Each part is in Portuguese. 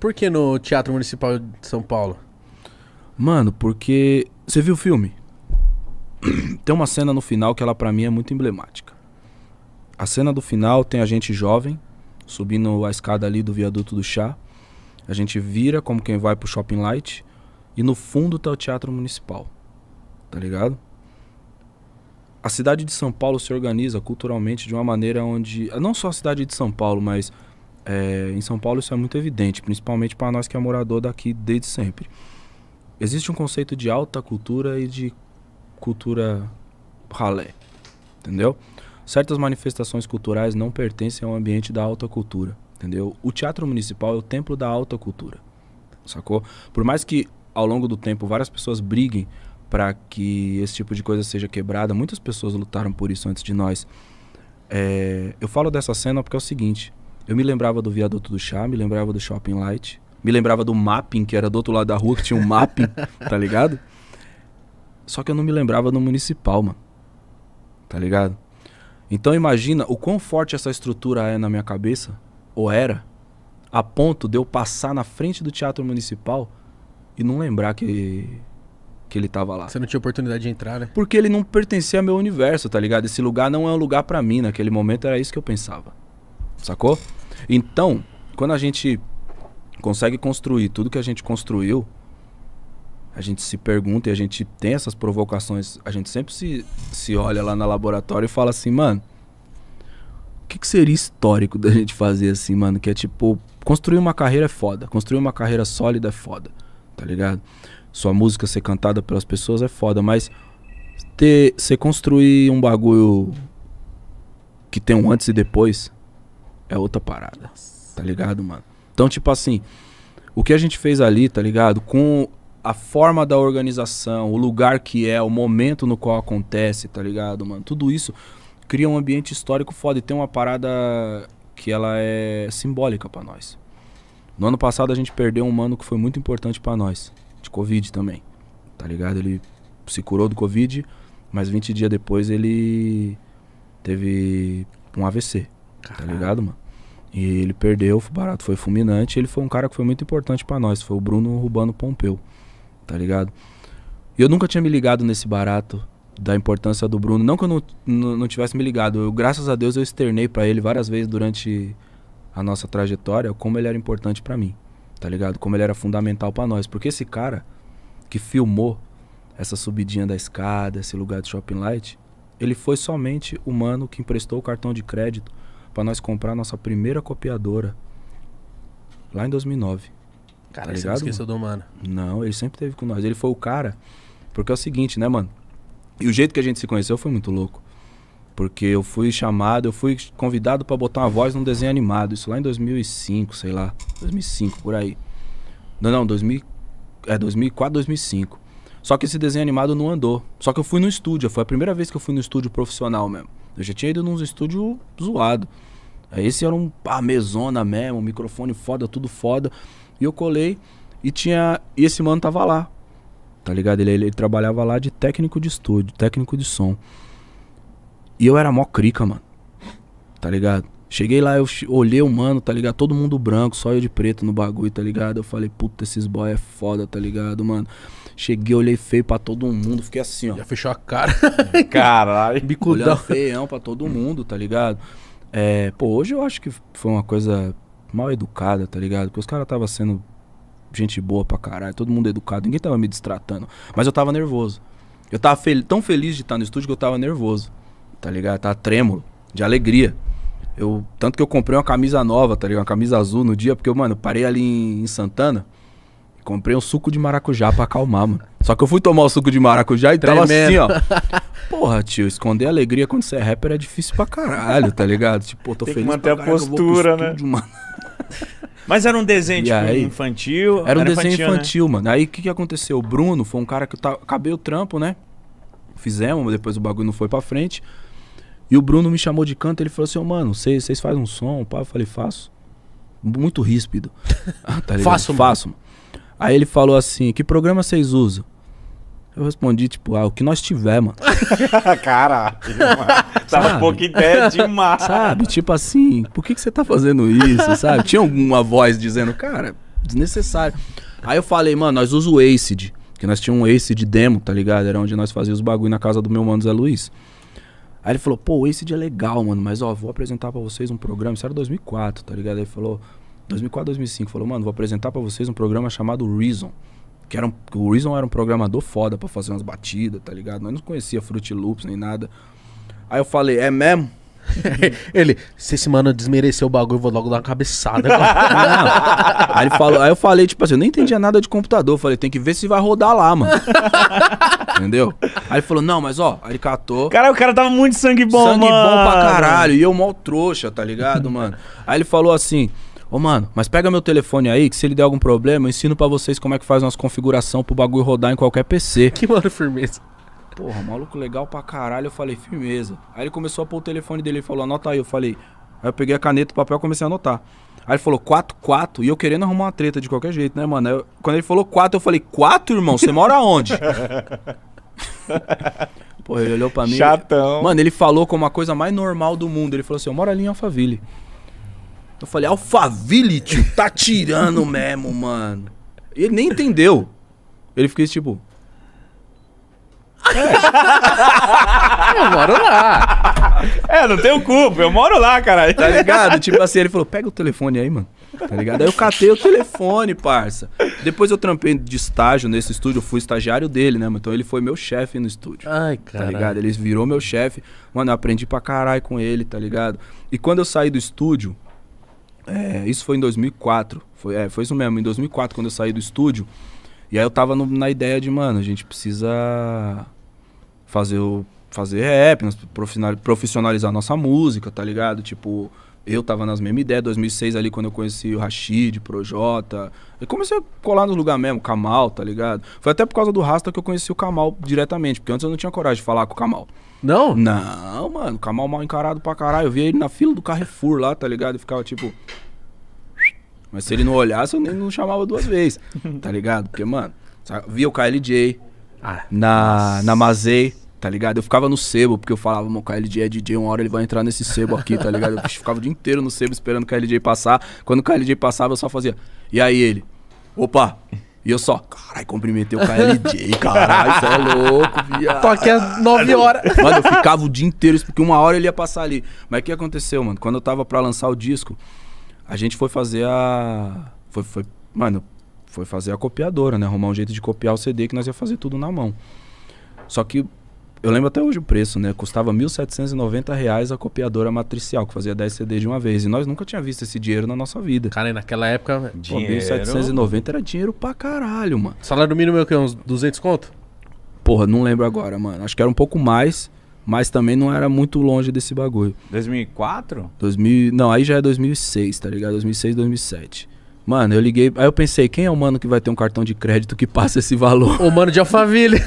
Por que no Teatro Municipal de São Paulo? Mano, porque. Você viu o filme? tem uma cena no final que ela para mim é muito emblemática. A cena do final tem a gente jovem subindo a escada ali do viaduto do chá. A gente vira como quem vai pro shopping light e no fundo tá o teatro municipal. Tá ligado? A cidade de São Paulo se organiza culturalmente de uma maneira onde não só a cidade de São Paulo, mas é, em São Paulo isso é muito evidente, principalmente para nós que é morador daqui desde sempre. Existe um conceito de alta cultura e de cultura ralé, entendeu? Certas manifestações culturais não pertencem ao ambiente da alta cultura, entendeu? O teatro municipal é o templo da alta cultura, sacou? Por mais que ao longo do tempo várias pessoas briguem para que esse tipo de coisa seja quebrada, muitas pessoas lutaram por isso antes de nós. É, eu falo dessa cena porque é o seguinte: eu me lembrava do viaduto do chá, me lembrava do Shopping Light, me lembrava do mapping, que era do outro lado da rua, que tinha um mapping, tá ligado? Só que eu não me lembrava do municipal, mano. Tá ligado? Então imagina o quão forte essa estrutura é na minha cabeça, ou era, a ponto de eu passar na frente do Teatro Municipal e não lembrar que, que ele tava lá. Você não tinha oportunidade de entrar, né? Porque ele não pertencia ao meu universo, tá ligado? Esse lugar não é um lugar para mim. Naquele momento era isso que eu pensava. Sacou? Então, quando a gente consegue construir tudo que a gente construiu, a gente se pergunta e a gente tem essas provocações, a gente sempre se, se olha lá no laboratório e fala assim, mano, o que, que seria histórico da gente fazer assim, mano? Que é tipo, construir uma carreira é foda, construir uma carreira sólida é foda, tá ligado? Sua música ser cantada pelas pessoas é foda, mas ter, você construir um bagulho que tem um antes e depois, é outra parada. Nossa. Tá ligado, mano? Então, tipo assim, o que a gente fez ali, tá ligado? Com a forma da organização, o lugar que é, o momento no qual acontece, tá ligado, mano? Tudo isso cria um ambiente histórico foda e tem uma parada que ela é simbólica para nós. No ano passado a gente perdeu um mano que foi muito importante para nós, de Covid também, tá ligado? Ele se curou do Covid, mas 20 dias depois ele teve um AVC. Tá Caralho. Tá ligado, mano? E ele perdeu, o barato foi fulminante. Ele foi um cara que foi muito importante para nós. Foi o Bruno Rubano Pompeu, tá ligado? E eu nunca tinha me ligado nesse barato da importância do Bruno. Não que eu não, não, não tivesse me ligado. Eu, graças a Deus eu externei para ele várias vezes durante a nossa trajetória como ele era importante para mim, tá ligado? Como ele era fundamental para nós. Porque esse cara que filmou essa subidinha da escada, esse lugar de shopping light, ele foi somente o mano que emprestou o cartão de crédito para nós comprar nossa primeira copiadora lá em 2009. Cara, tá você não esqueceu do mano. Né? Não, ele sempre teve com nós. Ele foi o cara. Porque é o seguinte, né, mano? E o jeito que a gente se conheceu foi muito louco. Porque eu fui chamado, eu fui convidado para botar uma voz num desenho animado. Isso lá em 2005, sei lá. 2005, por aí. Não, não, 2000, é, 2004, 2005. Só que esse desenho animado não andou. Só que eu fui no estúdio. Foi a primeira vez que eu fui no estúdio profissional mesmo. Eu já tinha ido nos estúdios zoado. Esse era um pá, mesona mesmo, microfone foda, tudo foda. E eu colei e tinha. E esse mano tava lá. Tá ligado? Ele, ele, ele trabalhava lá de técnico de estúdio, técnico de som. E eu era mó crica, mano. Tá ligado? Cheguei lá, eu olhei o mano, tá ligado? Todo mundo branco, só eu de preto no bagulho, tá ligado? Eu falei, puta, esses boy é foda, tá ligado, mano? Cheguei, olhei feio pra todo mundo, fiquei assim, ó. Já fechou a cara. Caralho. Bicudão. Olhando feião pra todo mundo, tá ligado? É, pô, hoje eu acho que foi uma coisa mal educada, tá ligado? Porque os caras tava sendo gente boa pra caralho, todo mundo educado, ninguém tava me distratando. Mas eu tava nervoso. Eu tava fel tão feliz de estar no estúdio que eu tava nervoso, tá ligado? Eu tava trêmulo, de alegria. Eu, tanto que eu comprei uma camisa nova, tá ligado? Uma camisa azul no dia, porque, mano, parei ali em, em Santana comprei um suco de maracujá pra acalmar, mano. Só que eu fui tomar o suco de maracujá e Tremendo. assim, ó. Porra, tio, esconder a alegria quando você é rapper é difícil pra caralho, tá ligado? Tipo, tô Tem feliz. Que manter pra a postura, né? Mas era um desenho tipo, aí, infantil. Era um era desenho infantil, né? infantil né? mano. Aí o que, que aconteceu? O Bruno foi um cara que tá, acabei o trampo, né? Fizemos, depois o bagulho não foi pra frente. E o Bruno me chamou de canto, ele falou assim: mano, vocês fazem um som, pá? Eu falei, faço. Muito ríspido. Ah, tá faço, Faço, mano. Aí ele falou assim: Que programa vocês usam? Eu respondi, tipo, ah, o que nós tiver, mano. Caralho, mano. Tava pouca ideia demais. Sabe, tipo assim, por que, que você tá fazendo isso, sabe? Tinha uma voz dizendo, cara, desnecessário. Aí eu falei, mano, nós usamos o ACID, que nós tínhamos um ACID demo, tá ligado? Era onde nós fazíamos os bagulho na casa do meu mano Zé Luiz. Aí ele falou, pô, o ACID é legal, mano, mas ó, vou apresentar para vocês um programa, isso era 2004, tá ligado? Aí ele falou, 2004, 2005, falou, mano, vou apresentar para vocês um programa chamado Reason. Que era um, o Reason era um programador foda pra fazer umas batidas, tá ligado? Nós não conhecia Fruit Loops nem nada. Aí eu falei, é mesmo? ele, se esse mano desmereceu o bagulho, eu vou logo dar uma cabeçada. aí, ele falou, aí eu falei, tipo assim, eu nem entendia nada de computador. Eu falei, tem que ver se vai rodar lá, mano. Entendeu? Aí ele falou, não, mas ó, aí ele catou. Cara, o cara tava muito sangue bom, sangue mano. Sangue bom pra caralho. E eu mal trouxa, tá ligado, mano? Aí ele falou assim. Ô, oh, mano, mas pega meu telefone aí, que se ele der algum problema, eu ensino para vocês como é que faz umas configuração pro bagulho rodar em qualquer PC. Que mano, firmeza. Porra, maluco legal pra caralho. Eu falei, firmeza. Aí ele começou a pôr o telefone dele e falou, anota aí. Eu falei, aí eu peguei a caneta e o papel e comecei a anotar. Aí ele falou 4-4 e eu querendo arrumar uma treta de qualquer jeito, né, mano? Eu, quando ele falou 4, eu falei, 4, irmão? Você mora onde? Porra, ele olhou pra mim. Chatão. Mano, ele falou como a coisa mais normal do mundo. Ele falou assim: eu moro ali em Alphaville. Eu falei, Alphaville, tio, tá tirando mesmo, mano. Ele nem entendeu. Ele ficou tipo. É. eu moro lá. É, não tenho culpa, eu moro lá, caralho. Tá ligado? Tipo assim, ele falou: pega o telefone aí, mano. Tá ligado? Aí eu catei o telefone, parça. Depois eu trampei de estágio nesse estúdio, eu fui estagiário dele, né, mano? Então ele foi meu chefe no estúdio. Ai, cara. Tá ligado? Ele virou meu chefe. Mano, eu aprendi pra caralho com ele, tá ligado? E quando eu saí do estúdio, é, isso foi em 2004. Foi, é, foi isso mesmo, em 2004, quando eu saí do estúdio. E aí eu tava no, na ideia de, mano, a gente precisa fazer o fazer rap, profissionalizar nossa música, tá ligado? Tipo, eu tava nas mesmas ideias, 2006 ali, quando eu conheci o Rashid, Projota. Eu comecei a colar no lugar mesmo, Kamal, tá ligado? Foi até por causa do Rasta que eu conheci o Kamal diretamente, porque antes eu não tinha coragem de falar com o Kamal. Não? Não, mano, Kamal mal encarado pra caralho. Eu via ele na fila do Carrefour lá, tá ligado? E ficava tipo. Mas se ele não olhasse, eu nem não chamava duas vezes, tá ligado? Porque, mano, via o KLJ, ah, na, na Mazei. Tá ligado? Eu ficava no sebo, porque eu falava, meu, KLJ é DJ, uma hora ele vai entrar nesse sebo aqui, tá ligado? Eu ficava o dia inteiro no sebo esperando o KLJ passar. Quando o KLJ passava, eu só fazia. E aí ele? Opa! E eu só, caralho, cumprimentei o KLJ, caralho, você é louco, viado. aqui às 9 horas. Mano, eu ficava o dia inteiro, porque uma hora ele ia passar ali. Mas o que aconteceu, mano? Quando eu tava pra lançar o disco, a gente foi fazer a. Foi, foi, mano, foi fazer a copiadora, né? Arrumar um jeito de copiar o CD que nós ia fazer tudo na mão. Só que eu lembro até hoje o preço, né? Custava R$ 1.790 a copiadora matricial, que fazia 10 CDs de uma vez. E nós nunca tínhamos visto esse dinheiro na nossa vida. Cara, e naquela época, dinheiro... Pô, 1.790 era dinheiro pra caralho, mano. Salário mínimo é o quê? Uns 200 conto? Porra, não lembro agora, mano. Acho que era um pouco mais, mas também não era muito longe desse bagulho. 2004? 2000... Não, aí já é 2006, tá ligado? 2006, 2007. Mano, eu liguei. Aí eu pensei, quem é o mano que vai ter um cartão de crédito que passa esse valor? O mano de Alphaville.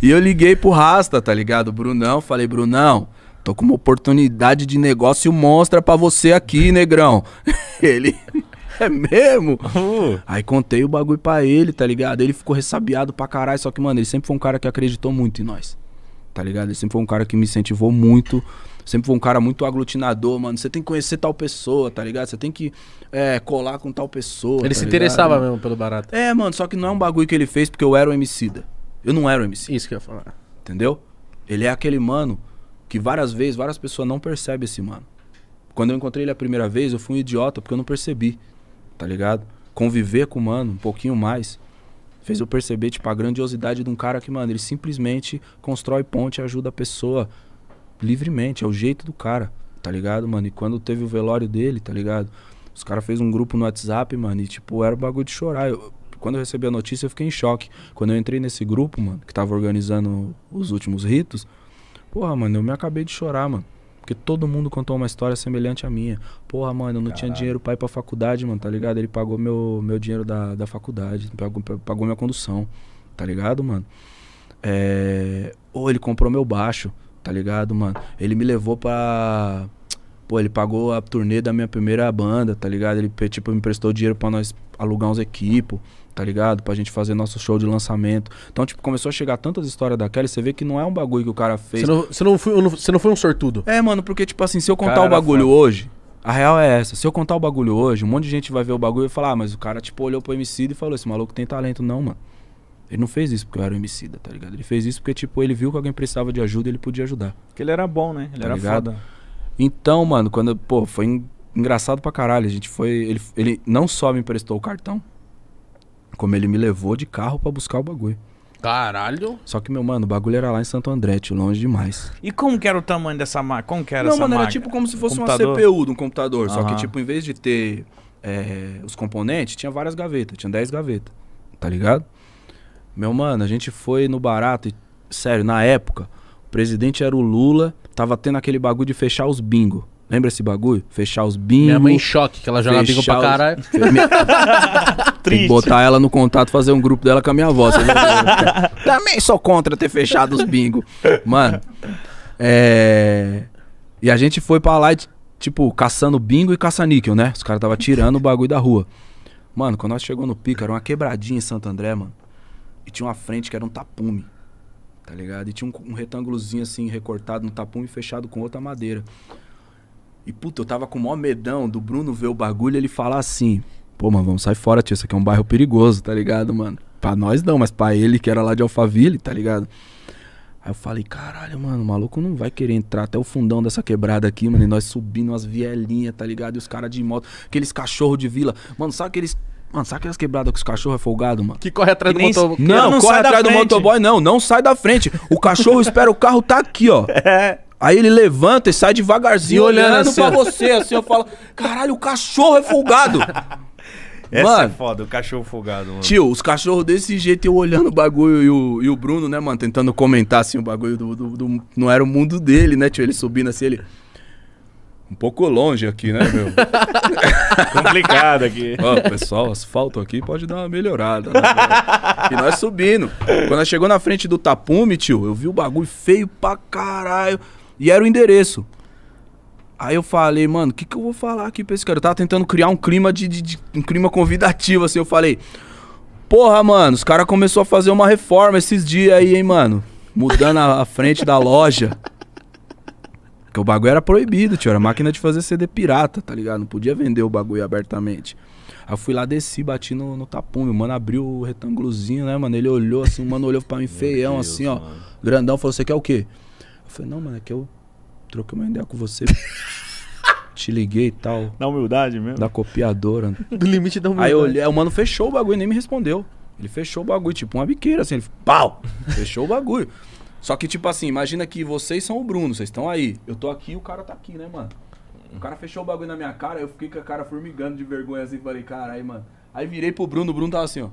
e eu liguei pro Rasta, tá ligado? Brunão. Falei, Brunão, tô com uma oportunidade de negócio monstra pra você aqui, negrão. Ele. É mesmo? Uhum. Aí contei o bagulho pra ele, tá ligado? Ele ficou ressabiado pra caralho, só que, mano, ele sempre foi um cara que acreditou muito em nós. Tá ligado? Ele sempre foi um cara que me incentivou muito sempre fui um cara muito aglutinador, mano. Você tem que conhecer tal pessoa, tá ligado? Você tem que é, colar com tal pessoa. Ele tá se ligado? interessava mesmo pelo barato. É, mano, só que não é um bagulho que ele fez porque eu era o da. Eu não era o MC. Isso que eu ia falar. Entendeu? Ele é aquele mano que várias vezes, várias pessoas não percebem esse mano. Quando eu encontrei ele a primeira vez, eu fui um idiota porque eu não percebi, tá ligado? Conviver com o mano um pouquinho mais fez eu perceber, tipo, a grandiosidade de um cara que, mano, ele simplesmente constrói ponte e ajuda a pessoa livremente, é o jeito do cara, tá ligado, mano? E quando teve o velório dele, tá ligado? Os caras fez um grupo no WhatsApp, mano, e tipo, era o bagulho de chorar. Eu, quando eu recebi a notícia, eu fiquei em choque. Quando eu entrei nesse grupo, mano, que tava organizando os últimos ritos, porra, mano, eu me acabei de chorar, mano. Porque todo mundo contou uma história semelhante à minha. Porra, mano, eu não Caralho. tinha dinheiro pra ir pra faculdade, mano, tá ligado? Ele pagou meu, meu dinheiro da, da faculdade, pagou, pagou minha condução, tá ligado, mano? É... Ou ele comprou meu baixo tá ligado, mano? Ele me levou pra. Pô, ele pagou a turnê da minha primeira banda, tá ligado? Ele, tipo, me emprestou dinheiro pra nós alugar uns equipos, tá ligado? Pra gente fazer nosso show de lançamento. Então, tipo, começou a chegar tantas histórias daquela e você vê que não é um bagulho que o cara fez. Você não, não, foi, você não foi um sortudo? É, mano, porque, tipo assim, se eu contar o bagulho hoje, a real é essa. Se eu contar o bagulho hoje, um monte de gente vai ver o bagulho e falar, ah, mas o cara, tipo, olhou pro MC e falou: esse maluco tem talento, não, mano. Ele não fez isso porque eu era um homicida, tá ligado? Ele fez isso porque, tipo, ele viu que alguém precisava de ajuda e ele podia ajudar. Porque ele era bom, né? Ele tá era ligado? foda. Então, mano, quando. Pô, foi engraçado pra caralho. A gente foi. Ele, ele não só me emprestou o cartão, como ele me levou de carro para buscar o bagulho. Caralho. Só que, meu mano, o bagulho era lá em Santo André, tio, longe demais. E como que era o tamanho dessa máquina? Como que era Não, essa mano, era tipo como se fosse computador? uma CPU de um computador. Só que, tipo, em vez de ter é, os componentes, tinha várias gavetas. Tinha 10 gavetas, tá ligado? Meu mano, a gente foi no barato e, sério, na época, o presidente era o Lula, tava tendo aquele bagulho de fechar os bingo. Lembra esse bagulho? Fechar os bingos. Minha mãe em choque, que ela joga bingo pra caralho. Os... Tem que botar ela no contato, fazer um grupo dela com a minha voz Também sou contra ter fechado os bingos. Mano, é... E a gente foi pra lá e, tipo, caçando bingo e caça-níquel, né? Os caras tava tirando o bagulho da rua. Mano, quando nós chegou no pico, era uma quebradinha em Santo André, mano. E tinha uma frente que era um tapume, tá ligado? E tinha um, um retângulozinho assim, recortado no tapume, fechado com outra madeira. E puta, eu tava com o maior medão do Bruno ver o bagulho e ele falar assim: pô, mano, vamos sair fora, tio, isso aqui é um bairro perigoso, tá ligado, mano? Pra nós não, mas pra ele que era lá de Alphaville, tá ligado? Aí eu falei, caralho, mano, o maluco não vai querer entrar até o fundão dessa quebrada aqui, mano. E nós subindo umas vielinhas, tá ligado? E os caras de moto, aqueles cachorro de vila. Mano, sabe aqueles Mano, sabe aquelas quebradas que os cachorros é folgado, mano? Que corre atrás que do motoboy. Não, não, corre atrás do motoboy, não. Não sai da frente. O cachorro espera o carro tá aqui, ó. É. Aí ele levanta e sai devagarzinho, e olhando, olhando assim. pra você, assim, eu falo, caralho, o cachorro é folgado. Essa é mano, é foda, o cachorro folgado, mano. Tio, os cachorros desse jeito, eu olhando o bagulho e o, e o Bruno, né, mano, tentando comentar, assim, o bagulho do, do, do Não era o mundo dele, né, tio? Ele subindo assim, ele... Um pouco longe aqui, né, meu? Complicado aqui. Ó, pessoal, asfalto aqui pode dar uma melhorada. Né, e nós subindo. Quando nós chegou na frente do tapume, tio, eu vi o bagulho feio pra caralho. E era o endereço. Aí eu falei, mano, o que, que eu vou falar aqui pra esse cara? Eu tava tentando criar um clima de, de, de um clima convidativo, assim. Eu falei, porra, mano, os caras começaram a fazer uma reforma esses dias aí, hein, mano. Mudando a, a frente da loja. Porque o bagulho era proibido, tio. Era máquina de fazer CD pirata, tá ligado? Não podia vender o bagulho abertamente. Aí eu fui lá, desci, bati no, no tapume. O mano abriu o retângulozinho, né, mano? Ele olhou assim, o mano olhou pra mim feião, Deus, assim, ó. Mano. Grandão, falou: Você quer o quê? Eu falei: Não, mano, é que eu troquei uma ideia com você. Te liguei e tal. Da humildade mesmo? Da copiadora. Do limite da humildade. Aí eu olhei, o mano fechou o bagulho e nem me respondeu. Ele fechou o bagulho, tipo uma biqueira, assim. Ele, pau! Fechou o bagulho. Só que, tipo assim, imagina que vocês são o Bruno, vocês estão aí. Eu tô aqui e o cara tá aqui, né, mano? O cara fechou o bagulho na minha cara, eu fiquei com a cara formigando de vergonha assim, falei, caralho, mano. Aí virei pro Bruno, o Bruno tava assim, ó.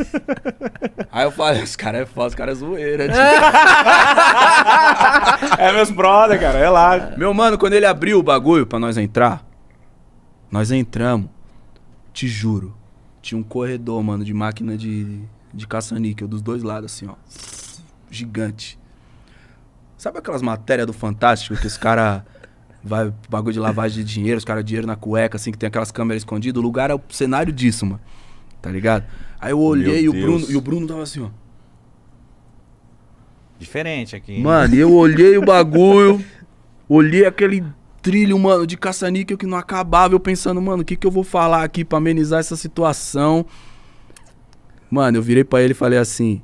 Aí eu falei, os caras é foda, os caras é zoeira, tipo. É meus brother, cara, relaxa. Meu mano, quando ele abriu o bagulho pra nós entrar, nós entramos. Te juro, tinha um corredor, mano, de máquina de, de caça-níquel dos dois lados, assim, ó gigante. Sabe aquelas matérias do Fantástico que os caras. Vai bagulho de lavagem de dinheiro, os caras dinheiro na cueca, assim, que tem aquelas câmeras escondidas. O lugar é o cenário disso, mano. Tá ligado? Aí eu olhei e o, Bruno, e o Bruno tava assim, ó. Diferente aqui. Hein? Mano, eu olhei o bagulho, olhei aquele trilho, mano, de caça-níquel que não acabava. Eu pensando, mano, o que, que eu vou falar aqui pra amenizar essa situação? Mano, eu virei para ele e falei assim: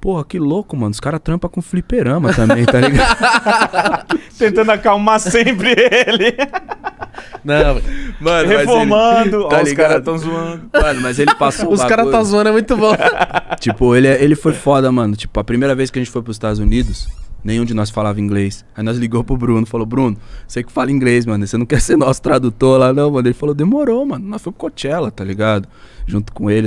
Porra, que louco, mano. Os caras trampam com fliperama também, tá ligado? Tentando acalmar sempre ele. Não, mano. Reformando, ele, tá ó, os caras tão zoando. Mano, mas ele passou. os caras tão zoando, é muito bom. tipo, ele, é, ele foi foda, mano. Tipo, a primeira vez que a gente foi pros Estados Unidos, nenhum de nós falava inglês. Aí nós ligou pro Bruno, falou: Bruno, você que fala inglês, mano. Você não quer ser nosso tradutor lá, não, mano. Ele falou: demorou, mano. Nós foi pro Coachella, tá ligado? Junto com ele.